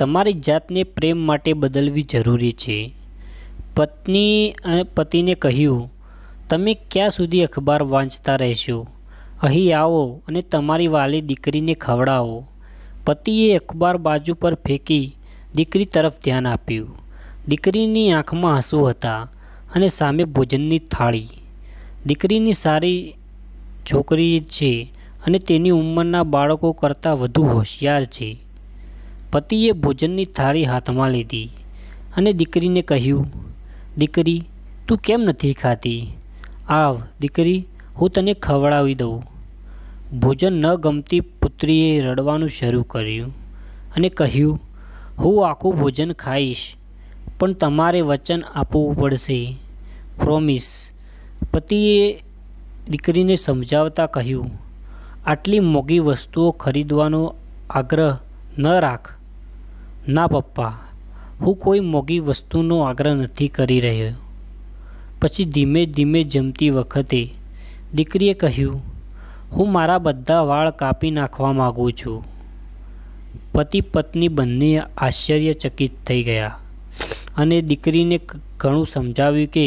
તમારી જાતને પ્રેમ માટે બદલવી જરૂરી છે પત્ની પતિને કહ્યું તમે ક્યાં સુધી અખબાર વાંચતા રહેશો અહીં આવો અને તમારી વાલી દીકરીને ખવડાવો પતિએ અખબાર બાજુ પર ફેંકી દીકરી તરફ ધ્યાન આપ્યું દીકરીની આંખમાં આંસુ હતા અને સામે ભોજનની થાળી દીકરીની સારી છોકરી છે અને તેની ઉંમરના બાળકો કરતાં વધુ હોશિયાર છે પતિએ ભોજનની થાળી હાથમાં લીધી અને દીકરીને કહ્યું દીકરી તું કેમ નથી ખાતી આવ દીકરી હું તને ખવડાવી દઉં ભોજન ન ગમતી પુત્રીએ રડવાનું શરૂ કર્યું અને કહ્યું હું આખું ભોજન ખાઈશ પણ તમારે વચન આપવું પડશે પ્રોમિસ પતિએ દીકરીને સમજાવતા કહ્યું આટલી મોંઘી વસ્તુઓ ખરીદવાનો આગ્રહ ન રાખ ના પપ્પા હું કોઈ મોંઘી વસ્તુનો આગ્રહ નથી કરી રહ્યો પછી ધીમે ધીમે જમતી વખતે દીકરીએ કહ્યું હું મારા બધા વાળ કાપી નાખવા માગું છું પતિ પત્ની બંને આશ્ચર્યચકિત થઈ ગયા અને દીકરીને ઘણું સમજાવ્યું કે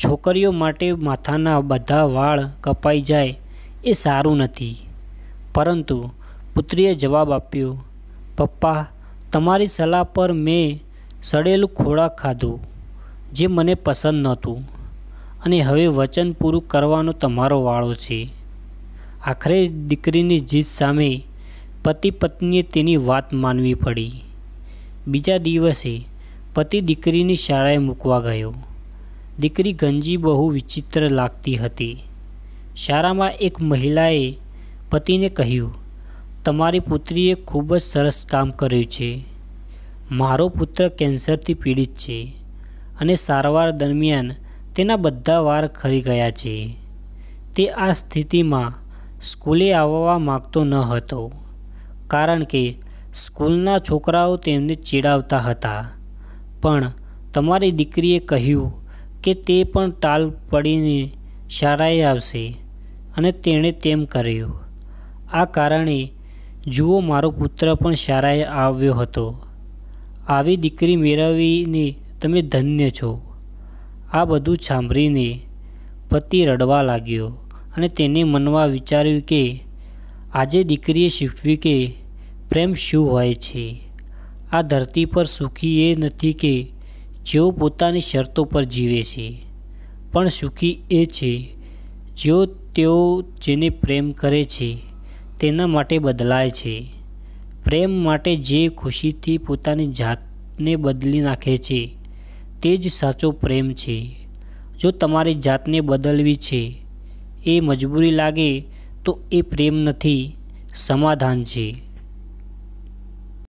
છોકરીઓ માટે માથાના બધા વાળ કપાઈ જાય એ સારું નથી પરંતુ પુત્રીએ જવાબ આપ્યો પપ્પા તમારી સલાહ પર મેં સડેલું ખોરાક ખાધું જે મને પસંદ નહોતું અને હવે વચન પૂરું કરવાનો તમારો વાળો છે આખરે દીકરીની જીત સામે પતિ પત્નીએ તેની વાત માનવી પડી બીજા દિવસે પતિ દીકરીની શાળાએ મૂકવા ગયો દીકરી ગંજી બહુ વિચિત્ર લાગતી હતી શાળામાં એક મહિલાએ પતિને કહ્યું તમારી પુત્રીએ ખૂબ જ સરસ કામ કર્યું છે મારો પુત્ર કેન્સરથી પીડિત છે અને સારવાર દરમિયાન તેના બધા વાર ખરી ગયા છે તે આ સ્થિતિમાં સ્કૂલે આવવા માગતો ન હતો કારણ કે સ્કૂલના છોકરાઓ તેમને ચીડાવતા હતા પણ તમારી દીકરીએ કહ્યું કે તે પણ ટાલ પડીને શાળાએ આવશે અને તેણે તેમ કર્યું આ કારણે જુઓ મારો પુત્ર પણ શાળાએ આવ્યો હતો આવી દીકરી મેળવીને તમે ધન્ય છો આ બધું સાંભળીને પતિ રડવા લાગ્યો અને તેને મનવા વિચાર્યું કે આજે દીકરીએ શીખવ્યું કે પ્રેમ શું હોય છે આ ધરતી પર સુખી એ નથી કે જેઓ પોતાની શરતો પર જીવે છે પણ સુખી એ છે જેઓ તેઓ જેને પ્રેમ કરે છે તેના માટે બદલાય છે પ્રેમ માટે જે ખુશીથી પોતાની જાતને બદલી નાખે છે તે જ સાચો પ્રેમ છે જો તમારી જાતને બદલવી છે એ મજબૂરી લાગે તો એ પ્રેમ નથી સમાધાન છે